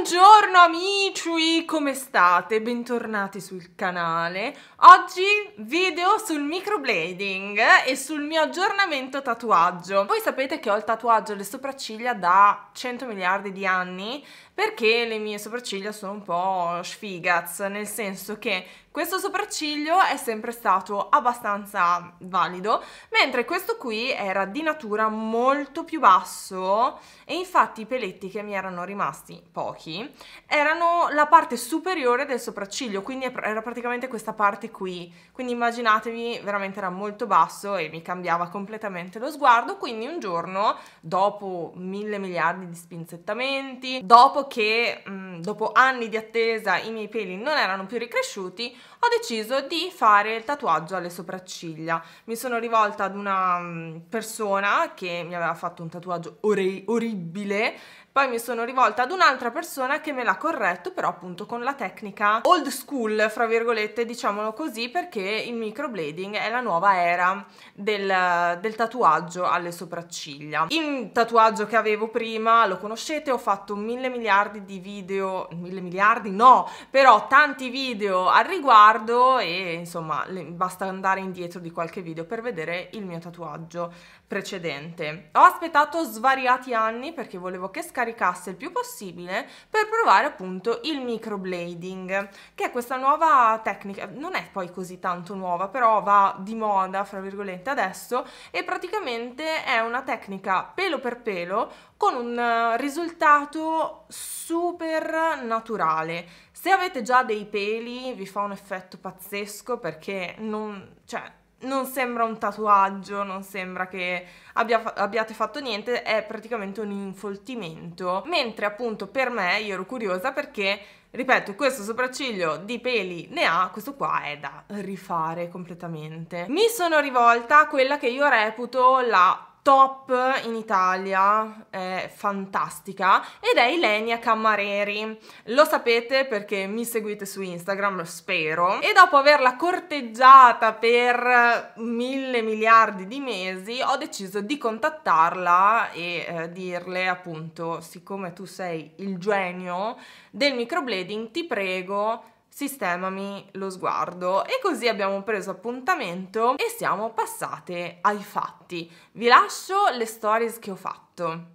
Buongiorno amici, come state? Bentornati sul canale. Oggi video sul microblading e sul mio aggiornamento tatuaggio. Voi sapete che ho il tatuaggio alle sopracciglia da 100 miliardi di anni perché le mie sopracciglia sono un po' sfigaz, nel senso che questo sopracciglio è sempre stato abbastanza valido, mentre questo qui era di natura molto più basso e infatti i peletti che mi erano rimasti pochi erano la parte superiore del sopracciglio, quindi era praticamente questa parte qui. Quindi immaginatevi, veramente era molto basso e mi cambiava completamente lo sguardo, quindi un giorno, dopo mille miliardi di spinzettamenti, dopo che... Mh, mm, dopo anni di attesa i miei peli non erano più ricresciuti, ho deciso di fare il tatuaggio alle sopracciglia. Mi sono rivolta ad una mm, persona che mi aveva fatto un tatuaggio orribile poi mi sono rivolta ad un'altra persona che me l'ha corretto però appunto con la tecnica old school fra virgolette diciamolo così perché il microblading è la nuova era del, del tatuaggio alle sopracciglia. Il tatuaggio che avevo prima lo conoscete, ho fatto mille miliardi di video, mille miliardi no, però tanti video al riguardo e insomma basta andare indietro di qualche video per vedere il mio tatuaggio precedente. Ho aspettato svariati anni perché volevo che scaricasse caricasse il più possibile per provare appunto il microblading, che è questa nuova tecnica, non è poi così tanto nuova, però va di moda, fra virgolette, adesso, e praticamente è una tecnica pelo per pelo con un eh, risultato super naturale. Se avete già dei peli vi fa un effetto pazzesco perché non... cioè non sembra un tatuaggio, non sembra che abbia fa- abbiate fatto niente, è praticamente un infoltimento. Mentre appunto per me, io ero curiosa perché, ripeto, questo sopracciglio di peli ne ha, questo qua è da rifare completamente. Mi sono rivolta a quella che io reputo la top in Italia, è fantastica, ed è Ilenia Cammareri. Lo sapete perché mi seguite su Instagram, lo spero. E dopo averla corteggiata per mille miliardi di mesi, ho deciso di contattarla e eh, dirle appunto, siccome tu sei il genio del microblading, ti prego sistemami lo sguardo e così abbiamo preso appuntamento e siamo passate ai fatti. Vi lascio le stories che ho fatto.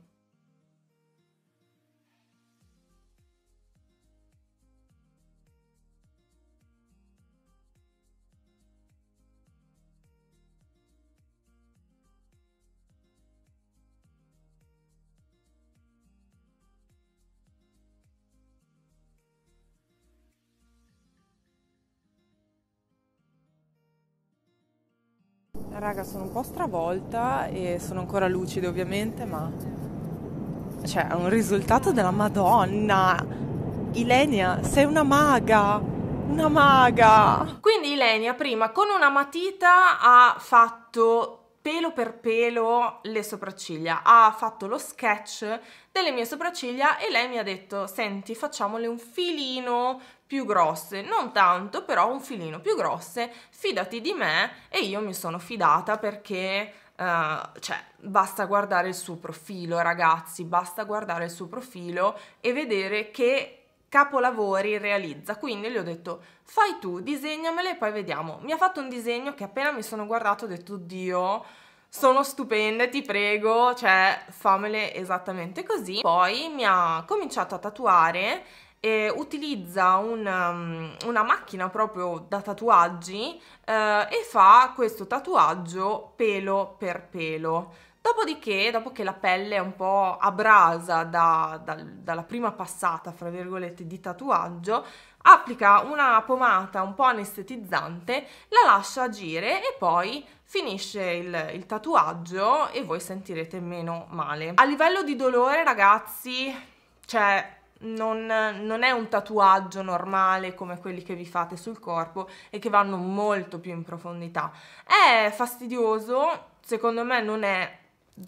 Raga, sono un po' stravolta e sono ancora lucida ovviamente, ma... Cioè, è un risultato della Madonna! Ilenia, sei una maga! Una maga! Quindi Ilenia prima con una matita ha fatto pelo per pelo le sopracciglia, ha fatto lo sketch delle mie sopracciglia e lei mi ha detto senti facciamole un filino più grosse, non tanto, però un filino più grosse, fidati di me e io mi sono fidata perché Uh, cioè, basta guardare il suo profilo, ragazzi, basta guardare il suo profilo e vedere che capolavori realizza. Quindi gli ho detto, fai tu, disegnamele e poi vediamo. Mi ha fatto un disegno che appena mi sono guardato ho detto, Dio, sono stupende, ti prego, cioè, famele esattamente così. Poi mi ha cominciato a tatuare eh, utilizza una, um, una, macchina proprio da tatuaggi eh, e fa questo tatuaggio pelo per pelo. Dopodiché, dopo che la pelle è un po' abrasa da, da, dalla prima passata, fra virgolette, di tatuaggio, applica una pomata un po' anestetizzante, la lascia agire e poi finisce il, il tatuaggio e voi sentirete meno male. A livello di dolore, ragazzi, cioè non, non, è un tatuaggio normale come quelli che vi fate sul corpo e che vanno molto più in profondità. È fastidioso, secondo me non è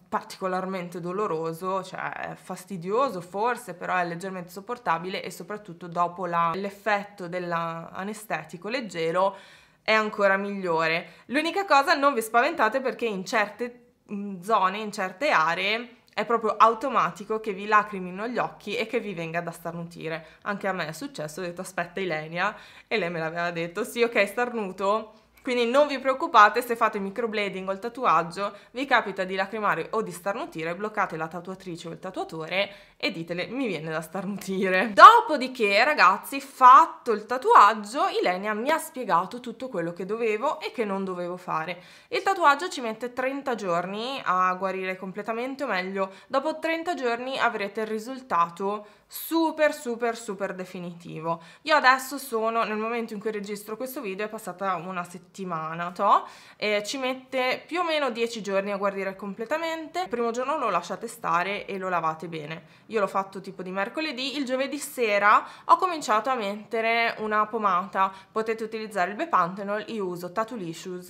particolarmente doloroso, cioè è fastidioso forse, però è leggermente sopportabile e soprattutto dopo l'effetto dell'anestetico leggero è ancora migliore. L'unica cosa, non vi spaventate perché in certe mm, zone, in certe aree è proprio automatico che vi lacrimino gli occhi e che vi venga da starnutire. Anche a me è successo, ho detto aspetta Ilenia e lei me l'aveva detto, sì ok starnuto quindi non vi preoccupate se fate microblading o il tatuaggio, vi capita di lacrimare o di starnutire, bloccate la tatuatrice o il tatuatore e ditele mi viene da starnutire. Dopodiché ragazzi, fatto il tatuaggio, Ilenia mi ha spiegato tutto quello che dovevo e che non dovevo fare. Il tatuaggio ci mette 30 giorni a guarire completamente, o meglio, dopo 30 giorni avrete il risultato super super super definitivo. Io adesso sono, nel momento in cui registro questo video è passata una settimana settimana, to, eh, ci mette più o meno 10 giorni a guarire completamente. Il primo giorno lo lasciate stare e lo lavate bene. Io l'ho fatto tipo di mercoledì, il giovedì sera ho cominciato a mettere una pomata. Potete utilizzare il Bepantenol, io uso Tattoo Licious,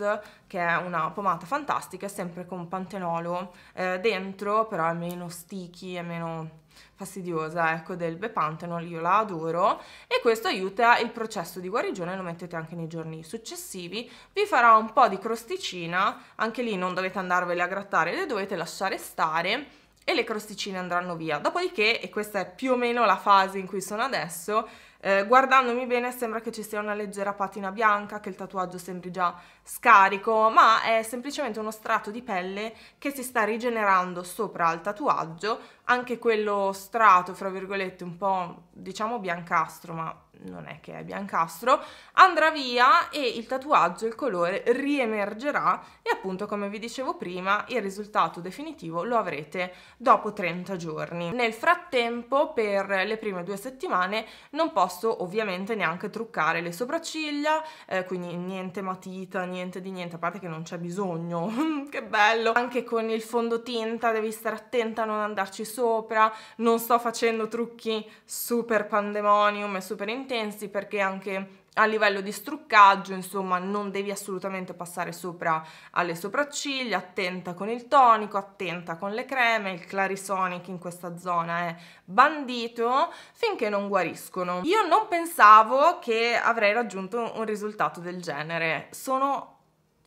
che è una pomata fantastica, sempre con pantenolo eh, dentro, però è meno sticky, è meno fastidiosa ecco del bepantenol io la adoro e questo aiuta il processo di guarigione lo mettete anche nei giorni successivi vi farà un po' di crosticina anche lì non dovete andarvele a grattare le dovete lasciare stare e le crosticine andranno via dopodiché e questa è più o meno la fase in cui sono adesso eh, guardandomi bene sembra che ci sia una leggera patina bianca, che il tatuaggio sembri già scarico, ma è semplicemente uno strato di pelle che si sta rigenerando sopra al tatuaggio, anche quello strato, fra virgolette, un po' diciamo biancastro, ma non è che è biancastro, andrà via e il tatuaggio, il colore riemergerà e appunto come vi dicevo prima il risultato definitivo lo avrete dopo 30 giorni. Nel frattempo per le prime due settimane non posso ovviamente neanche truccare le sopracciglia, eh, quindi niente matita, niente di niente, a parte che non c'è bisogno, che bello! Anche con il fondotinta devi stare attenta a non andarci sopra, non sto facendo trucchi super pandemonium e super intensi, intensi perché anche a livello di struccaggio, insomma, non devi assolutamente passare sopra alle sopracciglia, attenta con il tonico, attenta con le creme, il Clarisonic in questa zona è bandito, finché non guariscono. Io non pensavo che avrei raggiunto un risultato del genere. Sono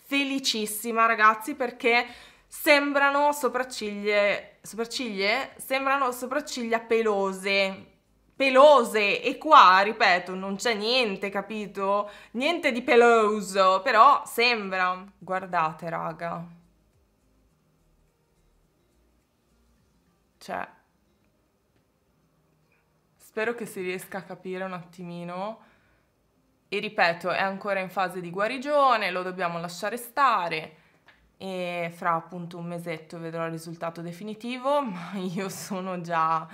felicissima, ragazzi, perché sembrano sopracciglie, sopracciglie? Sembrano sopracciglia pelose, pelose e qua, ripeto, non c'è niente, capito? Niente di peloso, però sembra. Guardate, raga. Cioè spero che si riesca a capire un attimino. E ripeto, è ancora in fase di guarigione, lo dobbiamo lasciare stare e fra appunto un mesetto vedrò il risultato definitivo, ma io sono già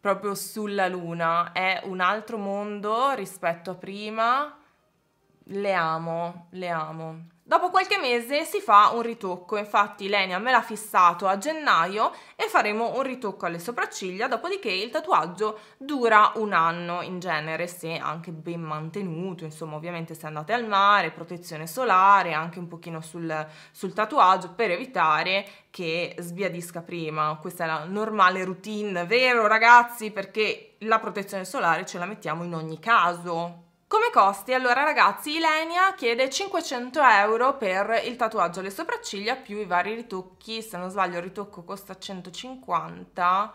proprio sulla Luna, è un altro mondo rispetto a prima. Le amo, le amo. Dopo qualche mese si fa un ritocco, infatti Lenia me l'ha fissato a gennaio e faremo un ritocco alle sopracciglia, dopodiché il tatuaggio dura un anno in genere, se anche ben mantenuto, insomma ovviamente se andate al mare, protezione solare, anche un pochino sul, sul tatuaggio per evitare che sbiadisca prima, questa è la normale routine, vero ragazzi? Perché la protezione solare ce la mettiamo in ogni caso. Come costi? Allora ragazzi, Ilenia chiede 500 euro per il tatuaggio alle sopracciglia più i vari ritocchi, se non sbaglio il ritocco costa 150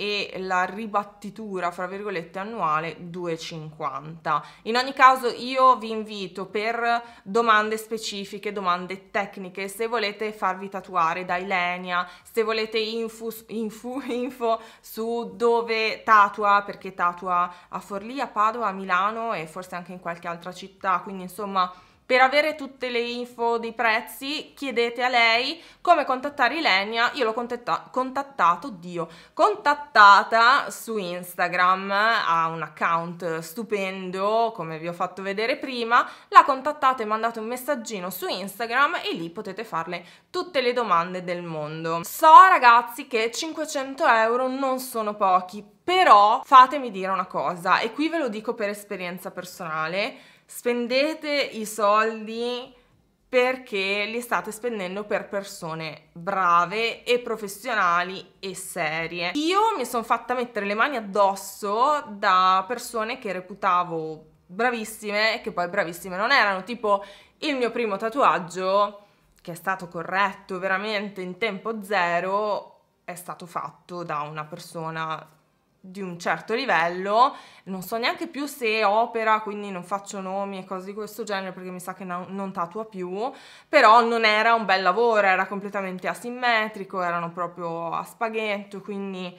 e la ribattitura, fra virgolette, annuale 2,50. In ogni caso io vi invito per domande specifiche, domande tecniche, se volete farvi tatuare da Ilenia, se volete info, info, info su dove tatua, perché tatua a Forlì, a Padova, a Milano e forse anche in qualche altra città, quindi insomma per avere tutte le info dei prezzi chiedete a lei come contattare Ilenia, io l'ho contatta- contattato, oddio, contattata su Instagram, ha un account stupendo come vi ho fatto vedere prima, la contattate, e mandate un messaggino su Instagram e lì potete farle tutte le domande del mondo. So ragazzi che 500 euro non sono pochi, però fatemi dire una cosa e qui ve lo dico per esperienza personale spendete i soldi perché li state spendendo per persone brave e professionali e serie. Io mi sono fatta mettere le mani addosso da persone che reputavo bravissime e che poi bravissime non erano, tipo il mio primo tatuaggio che è stato corretto veramente in tempo zero è stato fatto da una persona di un certo livello, non so neanche più se opera, quindi non faccio nomi e cose di questo genere perché mi sa che no, non tatua più, però non era un bel lavoro, era completamente asimmetrico, erano proprio a spaghetto, quindi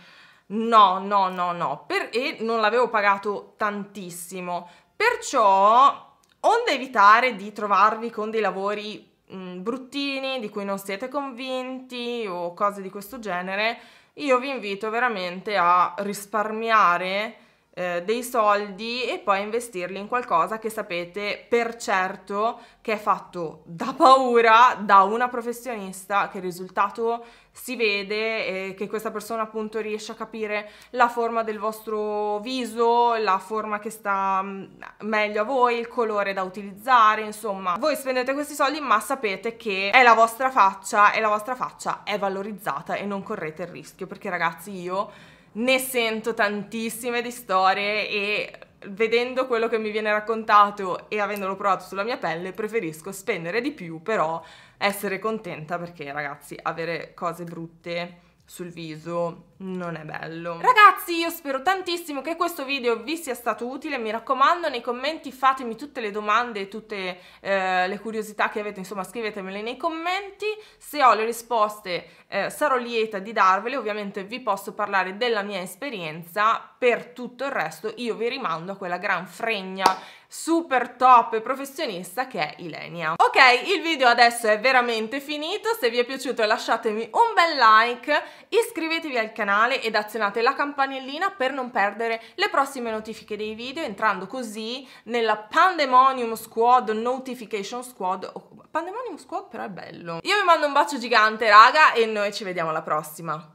no, no, no, no, per, e non l'avevo pagato tantissimo, perciò onde evitare di trovarvi con dei lavori mh, bruttini, di cui non siete convinti o cose di questo genere, io vi invito veramente a risparmiare eh, dei soldi e poi investirli in qualcosa che sapete per certo che è fatto da paura da una professionista che il risultato si vede e che questa persona appunto riesce a capire la forma del vostro viso, la forma che sta mm, meglio a voi, il colore da utilizzare, insomma. Voi spendete questi soldi ma sapete che è la vostra faccia e la vostra faccia è valorizzata e non correte il rischio perché ragazzi io ne sento tantissime di storie e vedendo quello che mi viene raccontato e avendolo provato sulla mia pelle, preferisco spendere di più, però essere contenta perché ragazzi, avere cose brutte sul viso non è bello. Ragazzi, io spero tantissimo che questo video vi sia stato utile, mi raccomando nei commenti fatemi tutte le domande, e tutte eh, le curiosità che avete, insomma scrivetemele nei commenti, se ho le risposte eh, sarò lieta di darvele, ovviamente vi posso parlare della mia esperienza, per tutto il resto io vi rimando a quella gran fregna super top e professionista che è Ilenia. Ok, il video adesso è veramente finito, se vi è piaciuto lasciatemi un bel like, iscrivetevi al canale canale ed azionate la campanellina per non perdere le prossime notifiche dei video, entrando così nella Pandemonium Squad, Notification Squad, oh, Pandemonium Squad però è bello. Io vi mando un bacio gigante raga e noi ci vediamo alla prossima.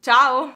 Ciao!